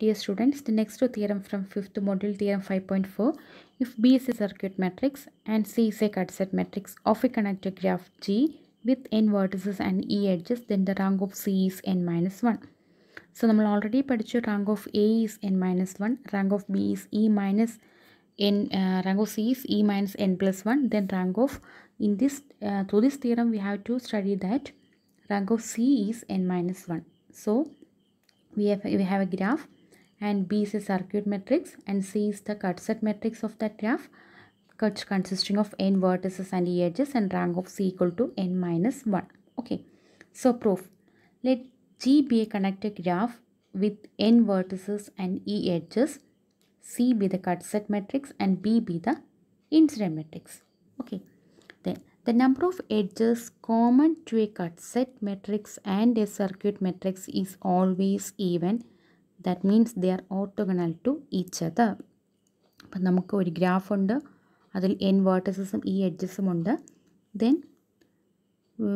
Dear students, the next theorem from 5th module, theorem 5.4. If B is a circuit matrix and C is a cut set matrix of a connected graph G with N vertices and E edges, then the rank of C is N minus 1. So, we already studied rank of A is N minus 1, rank of B is E minus N, uh, rank of C is E minus N plus 1. Then rank of, in this, uh, through this theorem, we have to study that rank of C is N minus 1. So, we have, we have a graph and B is a circuit matrix and C is the cut set matrix of that graph consisting of n vertices and e edges and rank of C equal to n minus 1. Okay, so proof. Let G be a connected graph with n vertices and e edges, C be the cut set matrix and B be the incident matrix. Okay, then the number of edges common to a cut set matrix and a circuit matrix is always even that means they are orthogonal to each other അപ്പം നമുക്ക് ഒരു graph ഉണ്ട് അതിൽ N വേർട്ടസസും ഈ എഡ്ജസും ഉണ്ട് then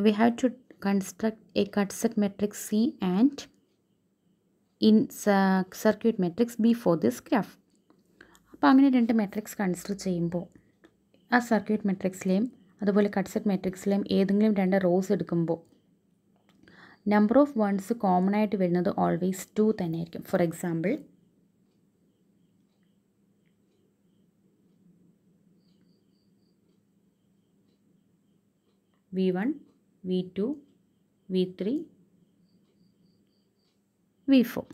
we have to construct a cut set matrix C and in circuit matrix B for this graph അപ്പോൾ അങ്ങനെ രണ്ട് മെട്രിക്സ് കൺസിഡർ ചെയ്യുമ്പോൾ ആ സർക്യൂട്ട് മെട്രിക്സിലെയും അതുപോലെ കട്ട് സെറ്റ് മെട്രിക്സിലെയും ഏതെങ്കിലും രണ്ട് റോസ് എടുക്കുമ്പോൾ നമ്പർ ഓഫ് വൺസ് കോമൺ ആയിട്ട് വരുന്നത് ഓൾവേസ് ടു തന്നെയായിരിക്കും for example V one V two V three V four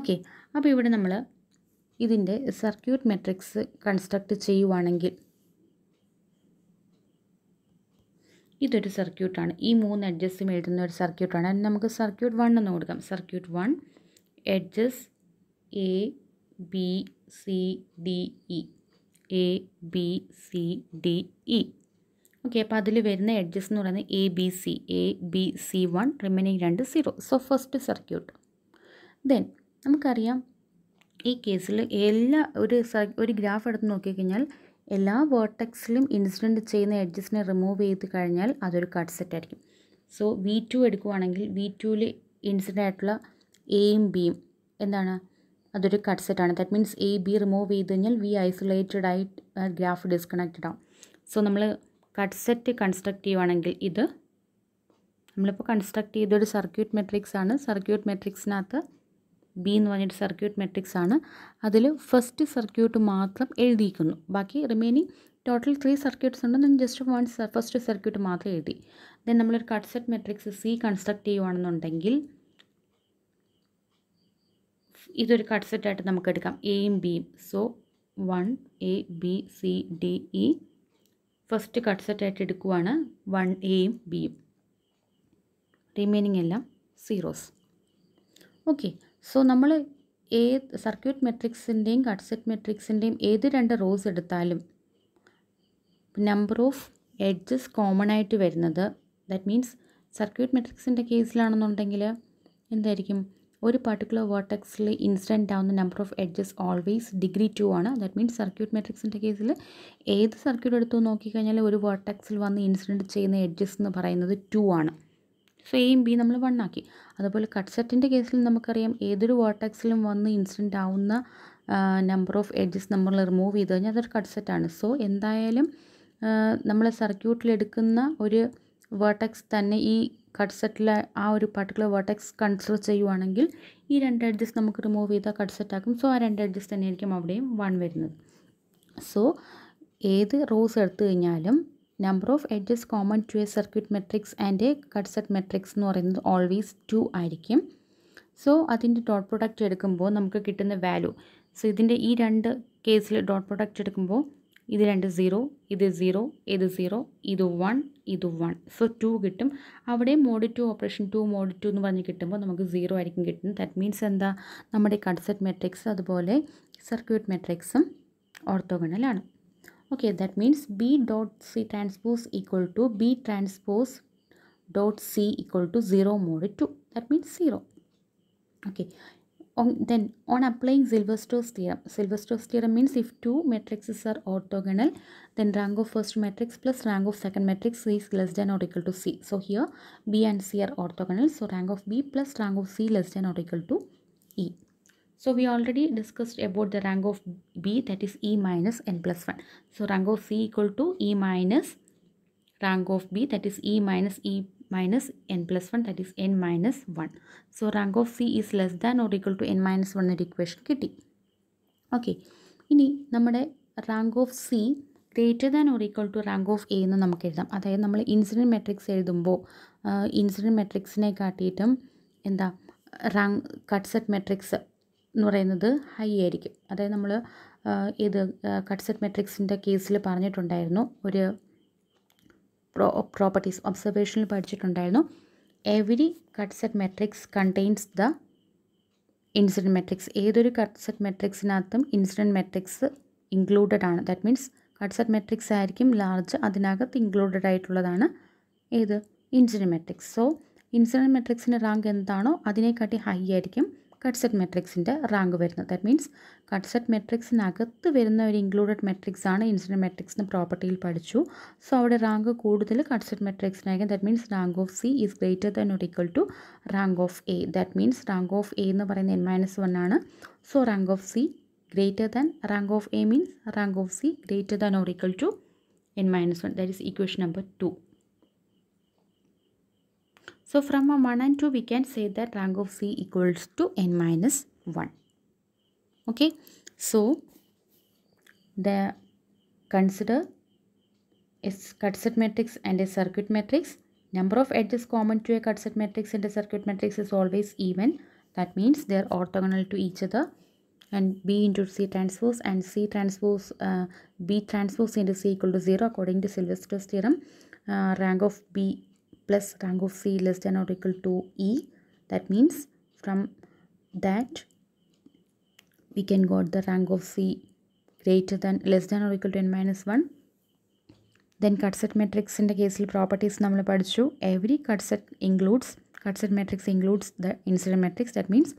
okay അപ്പോൾ ഇവിടെ നമ്മൾ ഇതിൻ്റെ സർക്യൂട്ട് മെട്രിക്സ് കൺസ്ട്രക്റ്റ് ചെയ്യുവാണെങ്കിൽ ഇതൊരു സർക്യൂട്ടാണ് ഈ മൂന്ന് എഡ്ജസ്സും എഴുതുന്ന ഒരു സർക്യൂട്ടാണ് അതിന് നമുക്ക് സർക്യൂട്ട് വൺ എന്ന് കൊടുക്കാം circuit one edges A B C D E A B C D E okay അപ്പോൾ അതിൽ വരുന്ന എഡ്ജസ് എന്ന് പറയുന്നത് A B C A B C one remaining രണ്ട് zero so first circuit then നമുക്കറിയാം ഈ കേസിൽ എല്ലാ ഒരു ഒരു ഗ്രാഫ് എടുത്ത് നോക്കിക്കഴിഞ്ഞാൽ എല്ലാ വേർട്ടക്സിലും ഇൻസിഡൻറ്റ് ചെയ്യുന്ന എഡ്ജസിനെ റിമൂവ് ചെയ്ത് കഴിഞ്ഞാൽ അതൊരു കട്ട് സെറ്റ് ആയിരിക്കും സോ വി ടു എടുക്കുവാണെങ്കിൽ വി ടുവിൽ ഇൻസിഡൻ്റ് ആയിട്ടുള്ള എയും ബിയും എന്താണ് അതൊരു കട്ട് സെറ്റാണ് that means A B remove ചെയ്ത് കഴിഞ്ഞാൽ വി ഐസൊലേറ്റഡ് ആയി ഗ്രാഫ് ഡിസ്കണക്റ്റഡ് ആവും സോ നമ്മൾ കട്ട് സെറ്റ് കൺസ്ട്രക്ട് ചെയ്യുവാണെങ്കിൽ ഇത് നമ്മളിപ്പോൾ കൺസ്ട്രക്ട് ചെയ്തൊരു സർക്യൂട്ട് മെട്രിക്സ് ആണ് സർക്യൂട്ട് മെട്രിക്സിനകത്ത് ബി എന്ന് പറഞ്ഞിട്ട് സർക്യൂട്ട് മെട്രിക്സ് ആണ് അതിൽ ഫസ്റ്റ് സർക്യൂട്ട് മാത്രം എഴുതിയിരിക്കുന്നു ബാക്കി റിമൈനിങ് ടോട്ടൽ ത്രീ സർക്യൂട്ട്സ് ഉണ്ട് ഞാൻ ജസ്റ്റ് വൺ ഫസ്റ്റ് സർക്യൂട്ട് മാത്രം എഴുതി ദെൻ നമ്മളൊരു cut set matrix C construct ചെയ്യുവാണെന്നുണ്ടെങ്കിൽ ഇതൊരു കട്ട് സെറ്റായിട്ട് നമുക്ക് എടുക്കാം എയും ബിയും so one A B C D E first cut സെറ്റായിട്ട് എടുക്കുവാണ് വൺ എയും ബിയും റിമൈനിങ് എല്ലാം സീറോസ് ഓക്കെ സോ നമ്മൾ ഏത് സർക്യൂട്ട് മെട്രിക്സിൻ്റെയും കട്ട്സെറ്റ് മെട്രിക്സിൻ്റെയും ഏത് രണ്ട് റോസ് എടുത്താലും നമ്പർ ഓഫ് എഡ്ജസ് കോമൺ ആയിട്ട് വരുന്നത് ദാറ്റ് മീൻസ് സർക്യൂട്ട് മെട്രിക്സിൻ്റെ കേസിലാണെന്നുണ്ടെങ്കിൽ എന്തായിരിക്കും ഒരു പർട്ടിക്കുലർ വേർട്ടക്സിൽ ഇൻസിഡൻ്റ് ആവുന്ന number of edges always degree two ആണ് ദാറ്റ് മീൻസ് സർക്യൂട്ട് മെട്രിക്സിൻ്റെ കേസിൽ ഏത് സർക്യൂട്ട് എടുത്തു നോക്കിക്കഴിഞ്ഞാൽ ഒരു വേർട്ടക്സിൽ വന്ന് ഇൻസിഡൻറ്റ് ചെയ്യുന്ന എഡ്ജസ് എന്ന് പറയുന്നത് ടു ആണ് സോ എയും ബി നമ്മൾ വണ്ണാക്കി അതുപോലെ കട്ട് സെറ്റിൻ്റെ കേസിൽ നമുക്കറിയാം ഏതൊരു വേർട്ടക്സിലും വന്ന് ഇൻസിഡൻ്റ് ആവുന്ന നമ്പർ ഓഫ് എഡ്ജസ് നമ്മൾ റിമൂവ് ചെയ്ത് കഴിഞ്ഞാൽ അതൊരു കട്ട് സെറ്റാണ് സോ എന്തായാലും നമ്മൾ സർക്യൂട്ടിൽ എടുക്കുന്ന ഒരു വേർട്ടക്സ് തന്നെ ഈ കട്ട് സെറ്റിലെ ആ ഒരു പർട്ടിക്കുലർ വേർട്ടക്സ് കൺസിഡർ ചെയ്യുവാണെങ്കിൽ ഈ രണ്ട് എഡ്ജസ് നമുക്ക് റിമൂവ് ചെയ്താൽ കട്ട് സെറ്റാക്കും സോ ആ രണ്ട് എഡ്ജസ് തന്നെയായിരിക്കും അവിടെയും വൺ വരുന്നത് സോ ഏത് റോസ് എടുത്തു കഴിഞ്ഞാലും number of edges common to a circuit matrix and a cut set matrix എന്ന് പറയുന്നത് ഓൾവേസ് ടു ആയിരിക്കും സോ അതിൻ്റെ ഡോട്ട് പ്രൊഡക്റ്റ് എടുക്കുമ്പോൾ നമുക്ക് കിട്ടുന്ന വാല്യൂ സോ ഇതിൻ്റെ ഈ രണ്ട് കേസിൽ ഡോട്ട് പ്രൊഡക്റ്റ് എടുക്കുമ്പോൾ ഇത് രണ്ട് സീറോ ഇത് സീറോ ഇത് സീറോ ഇത് വൺ ഇത് വൺ സോ ടു കിട്ടും അവിടെ mod two operation two mod two എന്ന് പറഞ്ഞ് കിട്ടുമ്പോൾ നമുക്ക് സീറോ ആയിരിക്കും കിട്ടുന്നത് ദാറ്റ് മീൻസ് എന്താ നമ്മുടെ കട്ട്സെറ്റ് മെട്രിക്സ് അതുപോലെ സർക്യൂട്ട് മെട്രിക്സും ഓർത്തോഗണലാണ് okay that means b dot c transpose equal to b transpose dot c equal to 0 mod 2 that means 0 okay on, then on applying Silverstone's theorem Silverstone's theorem means if two matrices are orthogonal then rank of first matrix plus rank of second matrix is less than or equal to c so here b and c are orthogonal so rank of b plus rank of c less than or equal to e So we already discussed about the rank of B that is E minus N plus 1. So rank of C equal to E minus rank of B that is E minus E minus N plus 1 that is N minus 1. So rank of C is less than or equal to N minus 1 equation kitty. Okay. Ini namade rank of C greater than or equal to rank of A in the namakedam. Adhaya namale incident matrix eridumbo. Uh, incident matrix ne kaatitam in the rank cut set matrix എന്ന് പറയുന്നത് high ആയിരിക്കും അതായത് നമ്മൾ ഇത് cutset മെട്രിക്സിൻ്റെ കേസിൽ പറഞ്ഞിട്ടുണ്ടായിരുന്നു ഒരു pro properties ഒബ്സർവേഷനിൽ പഠിച്ചിട്ടുണ്ടായിരുന്നു every cut set matrix contains the incident matrix ഏതൊരു കട്ട്സെറ്റ് മെട്രിക്സിനകത്തും ഇൻസിഡൻറ്റ് മെട്രിക്സ് ഇൻക്ലൂഡഡ് ആണ് ദാറ്റ് മീൻസ് കട്ട്സെറ്റ് മെട്രിക്സ് ആയിരിക്കും ലാർജ് അതിനകത്ത് ഇൻക്ലൂഡഡ് ആയിട്ടുള്ളതാണ് ഏത് ഇൻസിഡൻറ്റ് മെട്രിക്സ് സോ ഇൻസിഡൻറ്റ് മെട്രിക്സിൻ്റെ റാങ്ക് എന്താണോ അതിനെക്കാട്ടി ഹൈ ആയിരിക്കും കട്ട്സെറ്റ് മെട്രിക്സിൻ്റെ റാങ്ക് വരുന്നത് ദാറ്റ് മീൻസ് കട്ട്സെറ്റ് മെട്രിക്സിനകത്ത് വരുന്ന ഒരു ഇൻക്ലൂഡഡ് മെട്രിക്സ് ആണ് ഇൻസിഡൻറ്റ് മെട്രിക്സിന് പ്രോപ്പർട്ടിയിൽ പഠിച്ചു സോ അവിടെ റാങ്ക് കൂടുതൽ കട്ട്സെറ്റ് മെട്രിക്സിനായിരിക്കും that means rank of C is greater than or equal to rank of A that means rank of A എന്ന് പറയുന്നത് എൻ മൈനസ് വൺ ആണ് so rank of C greater than rank of A means rank of C greater than or equal to N minus one that is equation number two So from a 1 and 2 we can say that rank of C equals to n minus 1. Okay. So the consider a cut set matrix and a circuit matrix. Number of edges common to a cut set matrix and a circuit matrix is always even. That means they are orthogonal to each other and B into C transpose and C transpose uh, B transpose into C equal to 0 according to Sylvester's theorem. Uh, rank of B plus rank of c less than or equal to e that means from that we can got the rank of c greater than less than or equal to n minus 1 then cut set matrix in the case properties to every cut set includes cut set matrix includes the incident matrix that means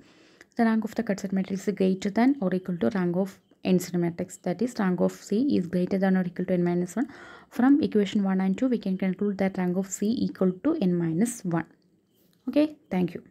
the rank of the cut set matrix is greater than or equal to rank of in cinematics that is rank of C is greater than or equal to n minus 1. From equation 1 and 2 we can conclude that rank of C equal to n minus 1. Okay, thank you.